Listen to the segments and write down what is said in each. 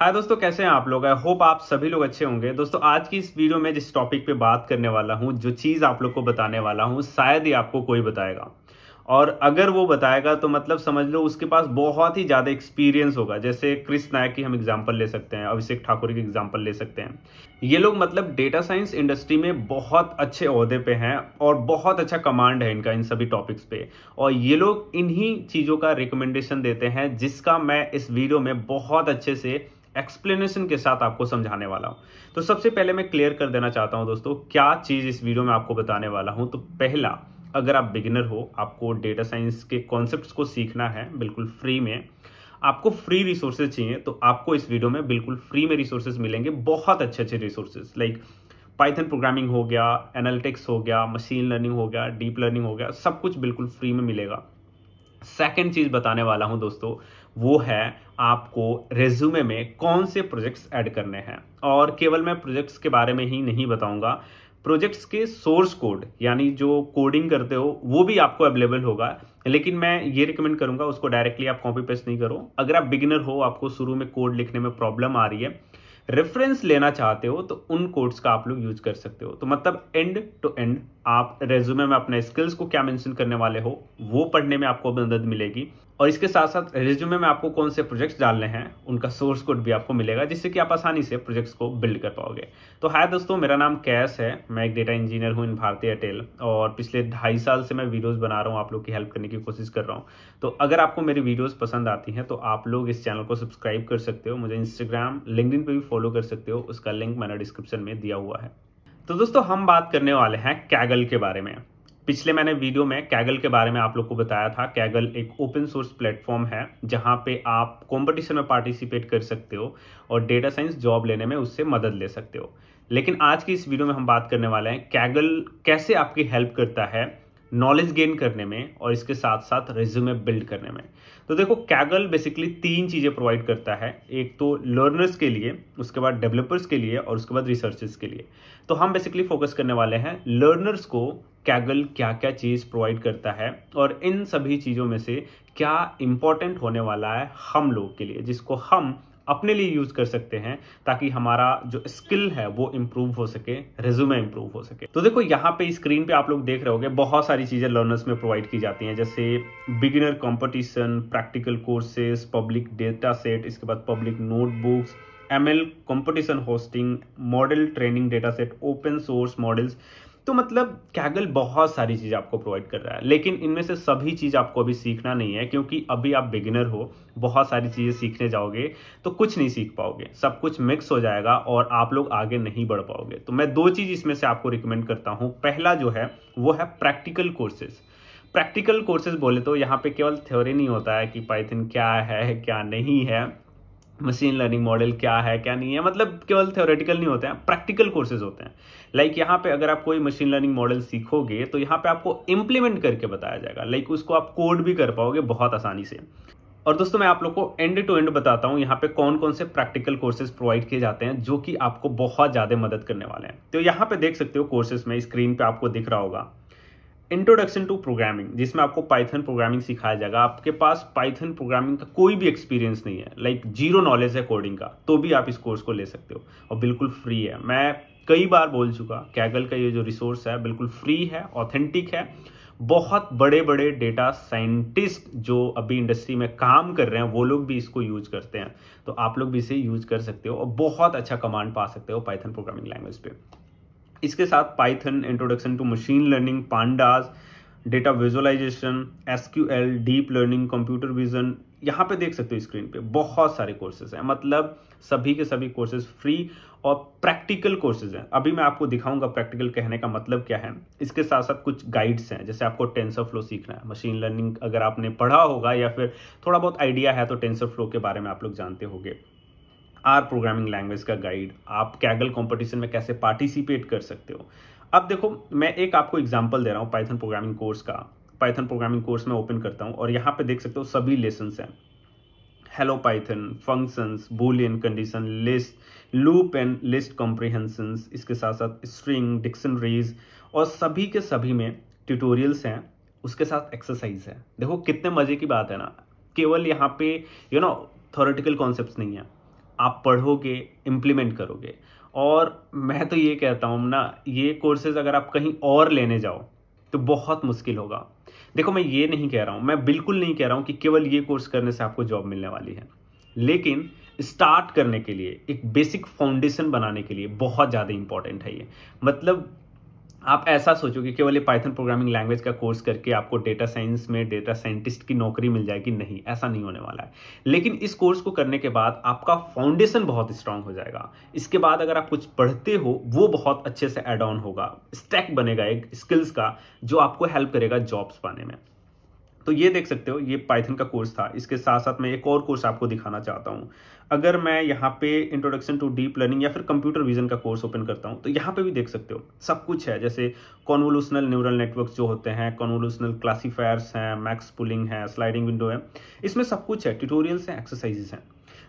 हाय दोस्तों कैसे हैं आप लोग आई होप आप सभी लोग अच्छे होंगे दोस्तों आज की इस वीडियो में जिस टॉपिक पे बात करने वाला हूँ जो चीज़ आप लोग को बताने वाला हूँ शायद ही आपको कोई बताएगा और अगर वो बताएगा तो मतलब समझ लो उसके पास बहुत ही ज़्यादा एक्सपीरियंस होगा जैसे क्रिस नायक की हम एग्जाम्पल ले सकते हैं अभिषेक ठाकुर की एग्जाम्पल ले सकते हैं ये लोग मतलब डेटा साइंस इंडस्ट्री में बहुत अच्छे अहदे पे हैं और बहुत अच्छा कमांड है इनका इन सभी टॉपिक्स पे और ये लोग इन्हीं चीज़ों का रिकमेंडेशन देते हैं जिसका मैं इस वीडियो में बहुत अच्छे से एक्सप्लेनेशन के साथ आपको समझाने वाला हूं तो सबसे पहले मैं क्लियर कर देना चाहता हूं दोस्तों क्या चीज़ इस वीडियो में आपको बताने वाला हूं तो पहला अगर आप बिगिनर हो आपको डेटा साइंस के कॉन्सेप्ट को सीखना है बिल्कुल फ्री में आपको फ्री रिसोर्सेज चाहिए तो आपको इस वीडियो में बिल्कुल फ्री में रिसोर्सेज मिलेंगे बहुत अच्छे अच्छे रिसोर्सेज लाइक पाइथन प्रोग्रामिंग हो गया एनालिटिक्स हो गया मशीन लर्निंग हो गया डीप लर्निंग हो गया सब कुछ बिल्कुल फ्री में मिलेगा सेकेंड चीज बताने वाला हूं दोस्तों वो है आपको रेज्यूमे में कौन से प्रोजेक्ट्स ऐड करने हैं और केवल मैं प्रोजेक्ट्स के बारे में ही नहीं बताऊंगा प्रोजेक्ट्स के सोर्स कोड यानी जो कोडिंग करते हो वो भी आपको अवेलेबल होगा लेकिन मैं ये रिकमेंड करूंगा उसको डायरेक्टली आप कॉपी पेस्ट नहीं करो अगर आप बिगिनर हो आपको शुरू में कोड लिखने में प्रॉब्लम आ रही है रेफरेंस लेना चाहते हो तो उन कोड्स का आप लोग यूज कर सकते हो तो मतलब एंड टू एंड आप रेज्यूमे में अपने स्किल्स को क्या मेंशन करने वाले हो वो पढ़ने में आपको मदद मिलेगी और इसके साथ साथ रिज्यूमे में आपको कौन से प्रोजेक्ट्स डालने हैं उनका सोर्स कोड भी आपको मिलेगा जिससे कि आप आसानी से प्रोजेक्ट्स को बिल्ड कर पाओगे तो हाय दोस्तों मेरा नाम कैश है मैं एक डेटा इंजीनियर हूँ इन भारतीय एयरटेल और पिछले ढाई साल से मैं वीडियोस बना रहा हूँ आप लोग की हेल्प करने की कोशिश कर रहा हूँ तो अगर आपको मेरी वीडियोज़ पसंद आती हैं तो आप लोग इस चैनल को सब्सक्राइब कर सकते हो मुझे इंस्टाग्राम लिंकड पर भी फॉलो कर सकते हो उसका लिंक मैंने डिस्क्रिप्शन में दिया हुआ है तो दोस्तों हम बात करने वाले हैं कैगल के बारे में पिछले मैंने वीडियो में कैगल के बारे में आप लोग को बताया था कैगल एक ओपन सोर्स प्लेटफॉर्म है जहां पे आप कंपटीशन में पार्टिसिपेट कर सकते हो और डेटा साइंस जॉब लेने में उससे मदद ले सकते हो लेकिन आज की इस वीडियो में हम बात करने वाले हैं कैगल कैसे आपकी हेल्प करता है नॉलेज गेन करने में और इसके साथ साथ रिज्यूमे बिल्ड करने में तो देखो कैगल बेसिकली तीन चीज़ें प्रोवाइड करता है एक तो लर्नर्स के लिए उसके बाद डेवलपर्स के लिए और उसके बाद रिसर्चर्स के लिए तो हम बेसिकली फोकस करने वाले हैं लर्नर्स को कैगल क्या क्या चीज़ प्रोवाइड करता है और इन सभी चीज़ों में से क्या इंपॉर्टेंट होने वाला है हम लोग के लिए जिसको हम अपने लिए यूज कर सकते हैं ताकि हमारा जो स्किल है वो इंप्रूव हो सके रिज्यूमे इंप्रूव हो सके तो देखो यहाँ पे स्क्रीन पे आप लोग देख रहे होगे बहुत सारी चीजें लर्नर्स में प्रोवाइड की जाती हैं जैसे beginner competition practical courses public data set इसके बाद public notebooks M L competition hosting model training data set open source models तो मतलब कैगल बहुत सारी चीज़ आपको प्रोवाइड कर रहा है लेकिन इनमें से सभी चीज़ आपको अभी सीखना नहीं है क्योंकि अभी आप बिगिनर हो बहुत सारी चीज़ें सीखने जाओगे तो कुछ नहीं सीख पाओगे सब कुछ मिक्स हो जाएगा और आप लोग आगे नहीं बढ़ पाओगे तो मैं दो चीज़ इसमें से आपको रिकमेंड करता हूँ पहला जो है वो है प्रैक्टिकल कोर्सेज़ प्रैक्टिकल कोर्सेज बोले तो यहाँ पे केवल थ्योरी नहीं होता है कि पाइथन क्या है क्या नहीं है मशीन लर्निंग मॉडल क्या है क्या नहीं है मतलब केवल थ्योरेटिकल नहीं होते हैं प्रैक्टिकल कोर्सेज होते हैं लाइक like यहाँ पे अगर आप कोई मशीन लर्निंग मॉडल सीखोगे तो यहाँ पे आपको इम्प्लीमेंट करके बताया जाएगा लाइक like उसको आप कोड भी कर पाओगे बहुत आसानी से और दोस्तों मैं आप लोग को एंड टू एंड बताता हूँ यहाँ पे कौन कौन से प्रैक्टिकल कोर्सेज प्रोवाइड किए जाते हैं जो कि आपको बहुत ज़्यादा मदद करने वाले हैं तो यहाँ पे देख सकते हो कोर्सेज में स्क्रीन पे आपको दिख रहा होगा इंट्रोडक्शन टू प्रोग्रामिंग जिसमें आपको पाइथन प्रोग्रामिंग सिखाया जाएगा आपके पास पाइथन प्रोग्रामिंग का कोई भी एक्सपीरियंस नहीं है लाइक जीरो नॉलेज है कोडिंग का तो भी आप इस कोर्स को ले सकते हो और बिल्कुल फ्री है मैं कई बार बोल चुका कैगल का ये जो रिसोर्स है बिल्कुल फ्री है ऑथेंटिक है बहुत बड़े बड़े डेटा साइंटिस्ट जो अभी इंडस्ट्री में काम कर रहे हैं वो लोग भी इसको यूज करते हैं तो आप लोग भी इसे यूज कर सकते हो और बहुत अच्छा कमांड पा सकते हो पाइथन प्रोग्रामिंग लैंग्वेज पे इसके साथ Python introduction to machine learning pandas data visualisation S Q L deep learning computer vision यहाँ पे देख सकते हो स्क्रीन पे बहुत सारे कोर्सेज हैं मतलब सभी के सभी कोर्सेज फ्री और प्रैक्टिकल कोर्सेज हैं अभी मैं आपको दिखाऊंगा प्रैक्टिकल कहने का मतलब क्या है इसके साथ साथ कुछ गाइड्स हैं जैसे आपको टेंसर फ्लो सीखना है मशीन लर्निंग अगर आपने पढ़ा होगा या फिर थोड़ा बहुत आइडिया है तो टेंसर फ्लो के बारे में आप लोग जानते होंगे आर प्रोग्रामिंग लैंग्वेज का गाइड आप कैगल कॉम्पिटिशन में कैसे पार्टिसिपेट कर सकते हो अब देखो मैं एक आपको एग्जाम्पल दे रहा हूँ पाइथन प्रोग्रामिंग कोर्स का पाइथन प्रोग्रामिंग कोर्स में ओपन करता हूँ और यहाँ पे देख सकते हो सभी लेसन हैं hello Python functions boolean condition list loop and list comprehension इसके साथ साथ स्ट्रिंग डिक्शनरीज और सभी के सभी में ट्यूटोरियल्स हैं उसके साथ एक्सरसाइज है देखो कितने मजे की बात है ना केवल यहाँ पे यू नो थोरेटिकल कॉन्सेप्ट नहीं है आप पढ़ोगे इम्प्लीमेंट करोगे और मैं तो ये कहता हूँ ना ये कोर्सेज अगर आप कहीं और लेने जाओ तो बहुत मुश्किल होगा देखो मैं ये नहीं कह रहा हूँ मैं बिल्कुल नहीं कह रहा हूँ कि केवल ये कोर्स करने से आपको जॉब मिलने वाली है लेकिन स्टार्ट करने के लिए एक बेसिक फाउंडेशन बनाने के लिए बहुत ज़्यादा इंपॉर्टेंट है ये मतलब आप ऐसा सोचो कि केवल ये पाइथन प्रोग्रामिंग लैंग्वेज का कोर्स करके आपको डेटा साइंस में डेटा साइंटिस्ट की नौकरी मिल जाएगी नहीं ऐसा नहीं होने वाला है लेकिन इस कोर्स को करने के बाद आपका फाउंडेशन बहुत स्ट्रांग हो जाएगा इसके बाद अगर आप कुछ पढ़ते हो वो बहुत अच्छे से एड ऑन होगा स्टैक बनेगा एक स्किल्स का जो आपको हेल्प करेगा जॉब्स पाने में तो ये देख सकते हो ये पाइथन का कोर्स था इसके साथ साथ मैं एक और कोर्स आपको दिखाना चाहता हूँ अगर मैं यहाँ पे इंट्रोडक्शन टू डीप लर्निंग या फिर कंप्यूटर विजन का कोर्स ओपन करता हूँ तो यहाँ पे भी देख सकते हो सब कुछ है जैसे कॉन्वोल्यूशनल न्यूरल नेटवर्क जो होते हैं कॉन्वोल्यूशनल क्लासीफायर्स हैं मैक्स पुलिंग है स्लाइडिंग विंडो है इसमें सब कुछ है ट्यूटोरियल्स हैं एक्सरसाइजेस हैं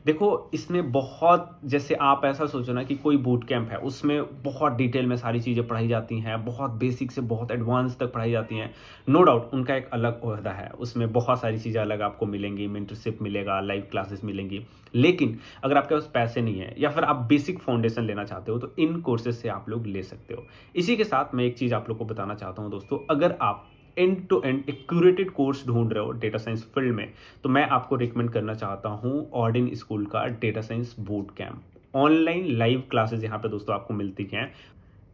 देखो इसमें बहुत जैसे आप ऐसा सोचो ना कि कोई बूट कैंप है उसमें बहुत डिटेल में सारी चीज़ें पढ़ाई जाती हैं बहुत बेसिक से बहुत एडवांस तक पढ़ाई जाती हैं नो डाउट उनका एक अलग अहदा है उसमें बहुत सारी चीज़ें अलग आपको मिलेंगी मेंटरशिप मिलेगा लाइव क्लासेस मिलेंगी लेकिन अगर आपके पास पैसे नहीं है या फिर आप बेसिक फाउंडेशन लेना चाहते हो तो इन कोर्सेज से आप लोग ले सकते हो इसी के साथ मैं एक चीज़ आप लोग को बताना चाहता हूँ दोस्तों अगर आप एंड टू एंड एक क्यूरेटेड कोर्स ढूंढ रहे हो डेटा साइंस फील्ड में तो मैं आपको रिकमेंड करना चाहता हूँ ऑर्डिन स्कूल का data science boot camp online live classes यहाँ पे दोस्तों आपको मिलती हैं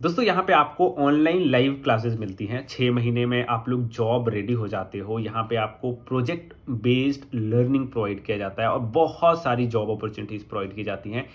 दोस्तों यहाँ पे आपको ऑनलाइन लाइव क्लासेस मिलती हैं छः महीने में आप लोग जॉब रेडी हो जाते हो यहाँ पे आपको प्रोजेक्ट बेस्ड लर्निंग प्रोवाइड किया जाता है और बहुत सारी जॉब अपॉर्चुनिटीज़ प्रोवाइड की जाती हैं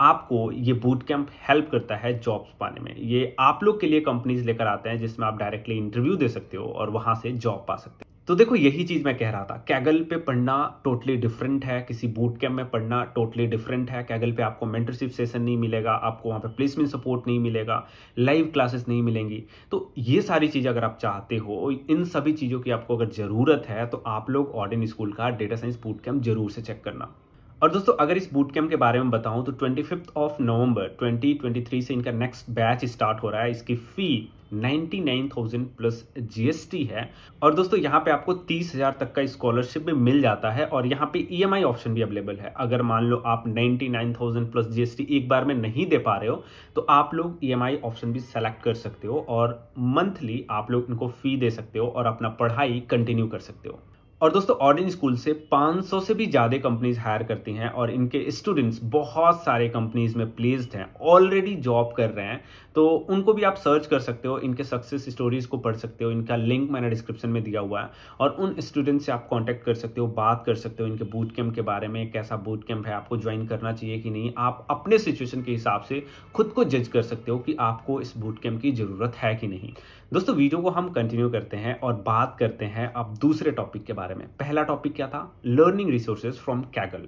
आपको ये बूट कैंप हेल्प करता है जॉब्स पाने में ये आप लोग के लिए कंपनीज लेकर आते हैं जिसमें आप डायरेक्टली इंटरव्यू दे सकते हो और वहां से जॉब पा सकते हो तो देखो यही चीज मैं कह रहा था कैगल पे पढ़ना टोटली डिफरेंट है किसी बूट कैंप में पढ़ना टोटली डिफरेंट है कैगल पे आपको मेंटरशिप सेशन नहीं मिलेगा आपको वहां पे प्लेसमेंट सपोर्ट नहीं मिलेगा लाइव क्लासेस नहीं मिलेंगी तो ये सारी चीज अगर आप चाहते हो इन सभी चीजों की आपको अगर जरूरत है तो आप लोग ऑर्डन स्कूल का डेटा साइंस बूट कैंप जरूर से चेक करना और दोस्तों अगर इस बूट कैम्प के बारे में बताऊं तो ट्वेंटी फिफ्थ ऑफ नवंबर 2023 से इनका नेक्स्ट बैच स्टार्ट हो रहा है इसकी फी 99,000 प्लस जीएसटी है और दोस्तों यहाँ पे आपको 30,000 तक का स्कॉलरशिप भी मिल जाता है और यहाँ पे ईएमआई e ऑप्शन भी अवेलेबल है अगर मान लो आप 99,000 प्लस जीएसटी एक बार में नहीं दे पा रहे हो तो आप लोग ईएमआई e ऑप्शन भी सेलेक्ट कर सकते हो और मंथली आप लोग इनको फी दे सकते हो और अपना पढ़ाई कंटिन्यू कर सकते हो और दोस्तों ऑर्डिन स्कूल से 500 से भी ज़्यादा कंपनीज हायर करती हैं और इनके स्टूडेंट्स बहुत सारे कंपनीज में प्लेस्ड हैं ऑलरेडी जॉब कर रहे हैं तो उनको भी आप सर्च कर सकते हो इनके सक्सेस स्टोरीज को पढ़ सकते हो इनका लिंक मैंने डिस्क्रिप्शन में दिया हुआ है और उन स्टूडेंट्स से आप कॉन्टैक्ट कर सकते हो बात कर सकते हो इनके बूट कैंप के बारे में कैसा बूट कैंप है आपको ज्वाइन करना चाहिए कि नहीं आप अपने सिचुएशन के हिसाब से खुद को जज कर सकते हो कि आपको इस बूट कैंप की ज़रूरत है कि नहीं दोस्तों वीडियो को हम कंटिन्यू करते हैं और बात करते हैं अब दूसरे टॉपिक के बारे में पहला टॉपिक क्या था लर्निंग रिसोर्सेज फ्रॉम कैगल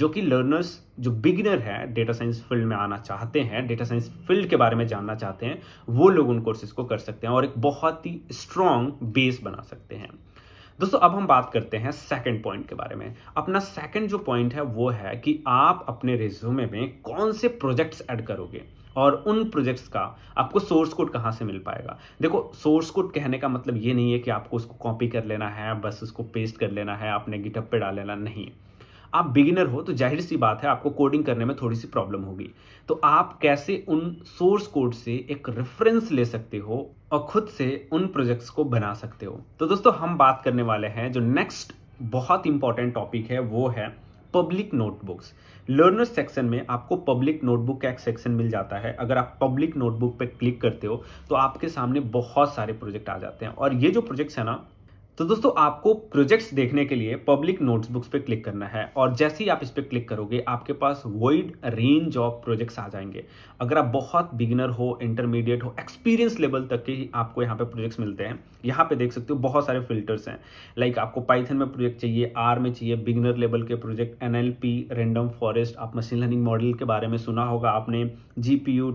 जो कि लर्नर्स जो बिगिनर है डेटा साइंस फील्ड में आना चाहते हैं डेटा साइंस फील्ड के बारे में जानना चाहते हैं वो लोग उन कोर्सेज को कर सकते हैं और एक बहुत ही स्ट्रांग बेस बना सकते हैं दोस्तों अब हम बात करते हैं सेकंड पॉइंट के बारे में अपना सेकंड जो पॉइंट है वो है कि आप अपने रिज्यूमे में कौन से प्रोजेक्ट्स ऐड करोगे और उन प्रोजेक्ट्स का आपको सोर्स कोड कहाँ से मिल पाएगा देखो सोर्स कोड कहने का मतलब ये नहीं है कि आपको उसको कॉपी कर लेना है बस उसको पेस्ट कर लेना है आपने गिटअप पे डाल लेना नहीं आप बिगिनर हो तो जाहिर सी बात है आपको कोडिंग करने में थोड़ी सी प्रॉब्लम होगी तो आप कैसे उन सोर्स कोड से एक रेफरेंस ले सकते हो और खुद से उन प्रोजेक्ट्स को बना सकते हो तो दोस्तों हम बात करने वाले हैं जो नेक्स्ट बहुत इंपॉर्टेंट टॉपिक है वो है पब्लिक नोटबुक्स लर्नर सेक्शन में आपको पब्लिक नोटबुक का एक सेक्शन मिल जाता है अगर आप पब्लिक नोटबुक पर क्लिक करते हो तो आपके सामने बहुत सारे प्रोजेक्ट आ जाते हैं और ये जो प्रोजेक्ट्स है ना तो दोस्तों आपको प्रोजेक्ट्स देखने के लिए पब्लिक नोट्सबुक्स पे क्लिक करना है और जैसे ही आप इस पर क्लिक करोगे आपके पास वाइड रेंज ऑफ प्रोजेक्ट्स आ जाएंगे अगर आप बहुत बिगिनर हो इंटरमीडिएट हो एक्सपीरियंस लेवल तक के आपको यहाँ पे प्रोजेक्ट्स मिलते हैं यहाँ पे देख सकते हो बहुत सारे फिल्टर्स हैं लाइक आपको पाइथन में प्रोजेक्ट चाहिए आर में चाहिए बिगनर लेवल के प्रोजेक्ट एन रेंडम फॉरेस्ट आप मशीन लर्निंग मॉडल के बारे में सुना होगा आपने जी पी यू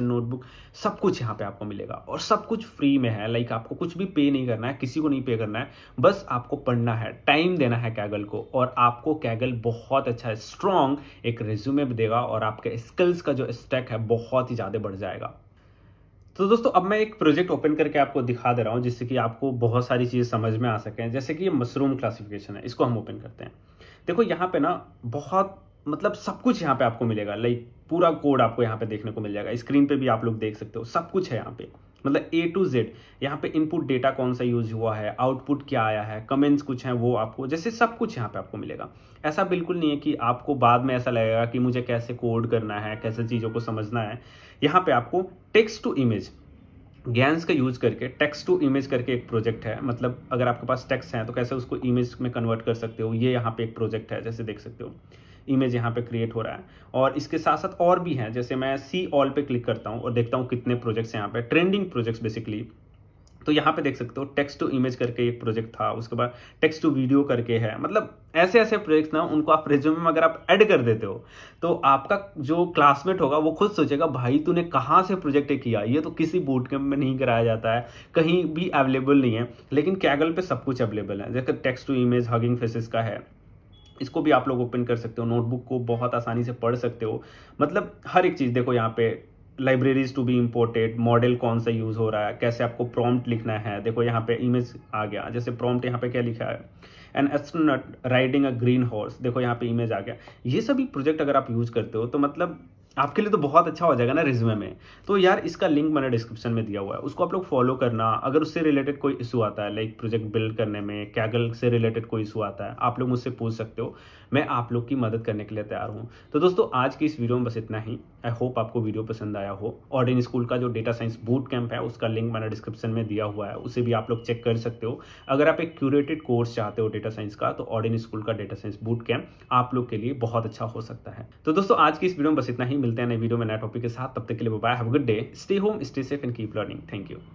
नोटबुक सब कुछ यहाँ पे आपको मिलेगा और सब कुछ फ्री में है लाइक आपको कुछ भी पे नहीं करना है किसी को नहीं नहीं पे करना है बस आपको पढ़ना है टाइम देना है कैगल को और आपको कैगल बहुत अच्छा स्ट्रांग एक रिज्यूमे देगा और आपके स्किल्स का जो स्टेक है बहुत ही ज़्यादा बढ़ जाएगा तो दोस्तों अब मैं एक प्रोजेक्ट ओपन करके आपको दिखा दे रहा हूं जिससे कि आपको बहुत सारी चीजें समझ में आ सके जैसे कि ये मशरूम क्लासिफिकेशन है इसको हम ओपन करते हैं देखो यहां पे ना बहुत मतलब सब कुछ यहां पे आपको मिलेगा लाइक पूरा कोड आपको यहां पे देखने को मिल जाएगा स्क्रीन पे भी आप लोग देख सकते हो सब कुछ है यहाँ पे मतलब ए टू जेड यहाँ पे इनपुट डेटा कौन सा यूज हुआ है आउटपुट क्या आया है कमेंट्स कुछ हैं वो आपको जैसे सब कुछ यहाँ पे आपको मिलेगा ऐसा बिल्कुल नहीं है कि आपको बाद में ऐसा लगेगा कि मुझे कैसे कोड करना है कैसे चीज़ों को समझना है यहाँ पे आपको टेक्स्ट टू इमेज गैंस का यूज करके टेक्स्ट टू इमेज करके एक प्रोजेक्ट है मतलब अगर आपके पास टेक्स्ट है तो कैसे उसको इमेज में कन्वर्ट कर सकते हो ये यहाँ पे एक प्रोजेक्ट है जैसे देख सकते हो इमेज यहाँ पे क्रिएट हो रहा है और इसके साथ साथ और भी हैं जैसे मैं सी ऑल पे क्लिक करता हूँ और देखता हूँ कितने प्रोजेक्ट्स यहाँ पे ट्रेंडिंग प्रोजेक्ट्स बेसिकली तो यहाँ पे देख सकते हो टेक्स्ट टू इमेज करके एक प्रोजेक्ट था उसके बाद टेक्स्ट टू वीडियो करके है मतलब ऐसे ऐसे प्रोजेक्ट्स ना उनको आप रिज्यूम में अगर आप ऐड कर देते हो तो आपका जो क्लासमेट होगा वो खुद सोचेगा भाई तूने कहाँ से प्रोजेक्ट किया ये तो किसी बूट कैंप में नहीं कराया जाता है कहीं भी अवेलेबल नहीं है लेकिन कैगल पे सब कुछ अवेलेबल है जैसे text to image Hugging Face's का है इसको भी आप लोग ओपन कर सकते हो नोटबुक को बहुत आसानी से पढ़ सकते हो मतलब हर एक चीज़ देखो यहाँ पे libraries to be imported model कौन सा यूज़ हो रहा है कैसे आपको प्रॉम्प्ट लिखना है देखो यहाँ पे इमेज आ गया जैसे प्रॉम्प्ट यहाँ पे क्या लिखा है an astronaut riding a green horse देखो यहाँ पे इमेज आ गया ये सभी प्रोजेक्ट अगर आप यूज़ करते हो तो मतलब आपके लिए तो बहुत अच्छा हो जाएगा ना रिज्यूमे में तो यार इसका लिंक मैंने डिस्क्रिप्शन में दिया हुआ है उसको आप लोग फॉलो करना अगर उससे रिलेटेड कोई इशू आता है लाइक प्रोजेक्ट बिल्ड करने में कैगल से रिलेटेड कोई इशू आता है आप लोग मुझसे पूछ सकते हो मैं आप लोग की मदद करने के लिए तैयार हूँ तो दोस्तों आज की इस वीडियो में बस इतना ही आई होप आपको वीडियो पसंद आया हो ऑर्डिन स्कूल का जो डेटा साइंस बूट कैंप है उसका लिंक मैंने डिस्क्रिप्शन में दिया हुआ है उसे भी आप लोग चेक कर सकते हो अगर आप एक क्यूरेटेड कोर्स चाहते हो डेटा साइंस का तो ऑर्डिन स्कूल का डेटा साइंस बूट कैंप आप लोग के लिए बहुत अच्छा हो सकता है तो दोस्तों आज की इस वीडियो में बस इतना ही मिलते हैं नए वीडियो में नया टॉपिक के साथ तब तक के लिए bye have good day stay home stay safe and keep learning thank you